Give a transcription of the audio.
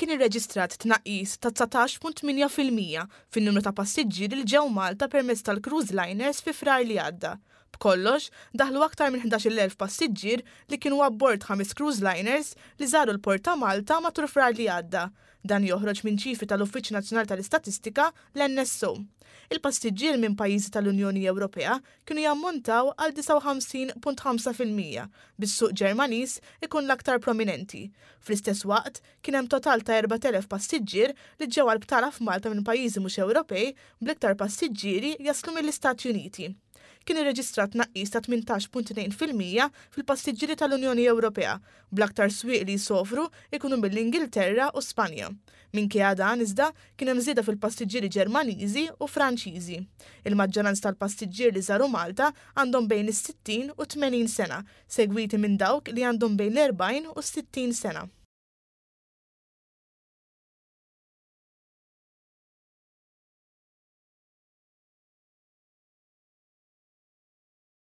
kien irreġistrat tnaqqis ta' 19.8% fin-numru ta' passiġġieri li ġew Malta permezz tal-cruise liners fi frar li għadda Kollox daħlu aktar minn 11.000 passiġġier li kienu abbord ħames cruise liners li żaru l-Porta Malta matul frar li għadda. Dan joħroġ minn ċifi tal-Uffiċċju Nazzjonal tal-Istatistika l-NSO. Il-passiġġier minn pajjiżi tal-Unjoni Ewropea kienu jammontaw għal 59.5% bis-suq Ġermaniż ikun l-aktar prominenti. Fl-istess waqt kien hemm total ta' 4000 passiġġier li ġew għal btala f'Malta minn pajjiżi mhux Ewropej bl-iktar passiġġieri jaslu mill-Istati Uniti kien irreġistrat naqis ta' 18.2% fil-passiġġieri tal-Unjoni Ewropea, bl-aktar swieq li jsofru ikunu mill-Ingilterra u Spanja. Minkejja dan iżda kien hemm żieda fil-passiġġieri Ġermaniżi u Franċiżi. Il-maġġoranza tal-passiġġier li żaru Malta għandhom bejn is-60 u 80 sena, segwiti minn dawk li għandhom bejn l-40 u 60 sena.